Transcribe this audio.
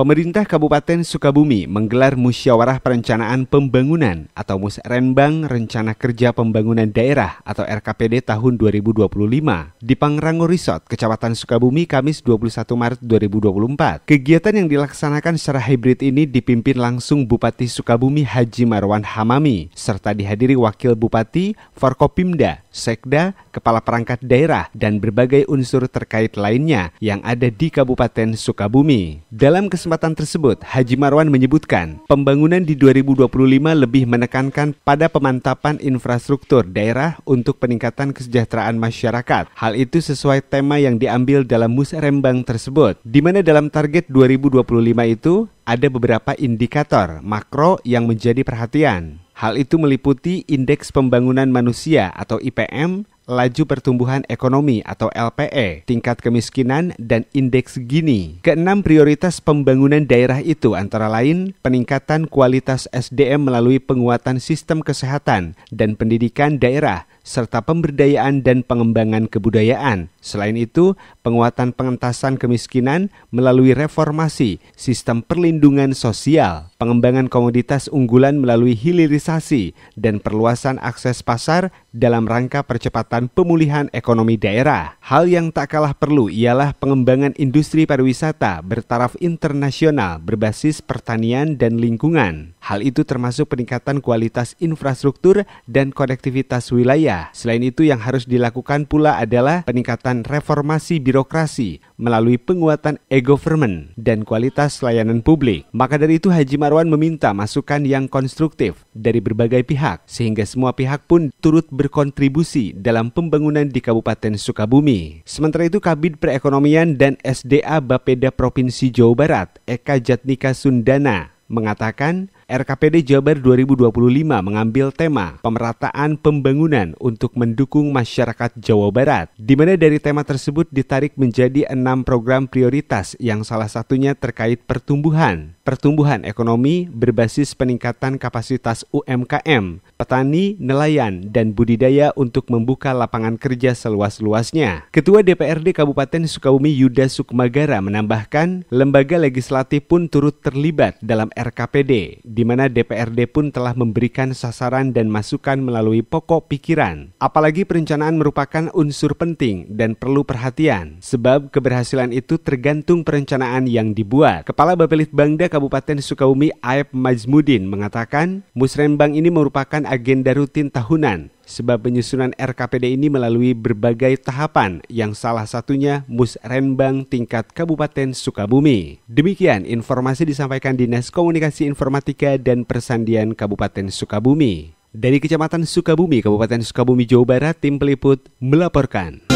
Pemerintah Kabupaten Sukabumi menggelar musyawarah perencanaan pembangunan atau Musrenbang Rencana Kerja Pembangunan Daerah atau RKPD tahun 2025 di Pangrango Resort, Kecamatan Sukabumi, Kamis 21 Maret 2024. Kegiatan yang dilaksanakan secara hybrid ini dipimpin langsung Bupati Sukabumi Haji Marwan Hamami serta dihadiri Wakil Bupati, Forkopimda, Sekda, Kepala Perangkat Daerah, dan berbagai unsur terkait lainnya yang ada di Kabupaten Sukabumi. Dalam kesempatan kesempatan tersebut, Haji Marwan menyebutkan pembangunan di 2025 lebih menekankan pada pemantapan infrastruktur daerah untuk peningkatan kesejahteraan masyarakat. Hal itu sesuai tema yang diambil dalam musrembang tersebut, di mana dalam target 2025 itu ada beberapa indikator makro yang menjadi perhatian. Hal itu meliputi indeks pembangunan manusia atau IPM, laju pertumbuhan ekonomi atau LPE, tingkat kemiskinan, dan indeks Gini. Keenam prioritas pembangunan daerah itu antara lain peningkatan kualitas SDM melalui penguatan sistem kesehatan dan pendidikan daerah, serta pemberdayaan dan pengembangan kebudayaan. Selain itu, penguatan pengentasan kemiskinan melalui reformasi sistem perlindungan sosial, pengembangan komoditas unggulan melalui hilirisasi, dan perluasan akses pasar dalam rangka percepatan percepatan pemulihan ekonomi daerah. Hal yang tak kalah perlu ialah pengembangan industri pariwisata bertaraf internasional berbasis pertanian dan lingkungan. Hal itu termasuk peningkatan kualitas infrastruktur dan konektivitas wilayah. Selain itu yang harus dilakukan pula adalah peningkatan reformasi birokrasi melalui penguatan e-government dan kualitas layanan publik. Maka dari itu Haji Marwan meminta masukan yang konstruktif dari berbagai pihak sehingga semua pihak pun turut berkontribusi dalam pembangunan di Kabupaten Sukabumi. Sementara itu Kabid Perekonomian dan SDA Bapeda Provinsi Jawa Barat, Eka Jatnika Sundana, mengatakan RKPD Jabar 2025 mengambil tema pemerataan pembangunan untuk mendukung masyarakat Jawa Barat, di mana dari tema tersebut ditarik menjadi enam program prioritas yang salah satunya terkait pertumbuhan, pertumbuhan ekonomi berbasis peningkatan kapasitas UMKM, petani, nelayan, dan budidaya untuk membuka lapangan kerja seluas-luasnya. Ketua DPRD Kabupaten Sukabumi Yuda Sukmagara menambahkan, lembaga legislatif pun turut terlibat dalam RKPD di mana DPRD pun telah memberikan sasaran dan masukan melalui pokok pikiran. Apalagi perencanaan merupakan unsur penting dan perlu perhatian, sebab keberhasilan itu tergantung perencanaan yang dibuat. Kepala Bapelit Bangda Kabupaten Sukabumi Aep Majmudin mengatakan, Musrembang ini merupakan agenda rutin tahunan sebab penyusunan RKPD ini melalui berbagai tahapan yang salah satunya musrenbang tingkat Kabupaten Sukabumi. Demikian informasi disampaikan Dinas Komunikasi Informatika dan Persandian Kabupaten Sukabumi. Dari Kecamatan Sukabumi, Kabupaten Sukabumi, Jawa Barat, tim peliput melaporkan.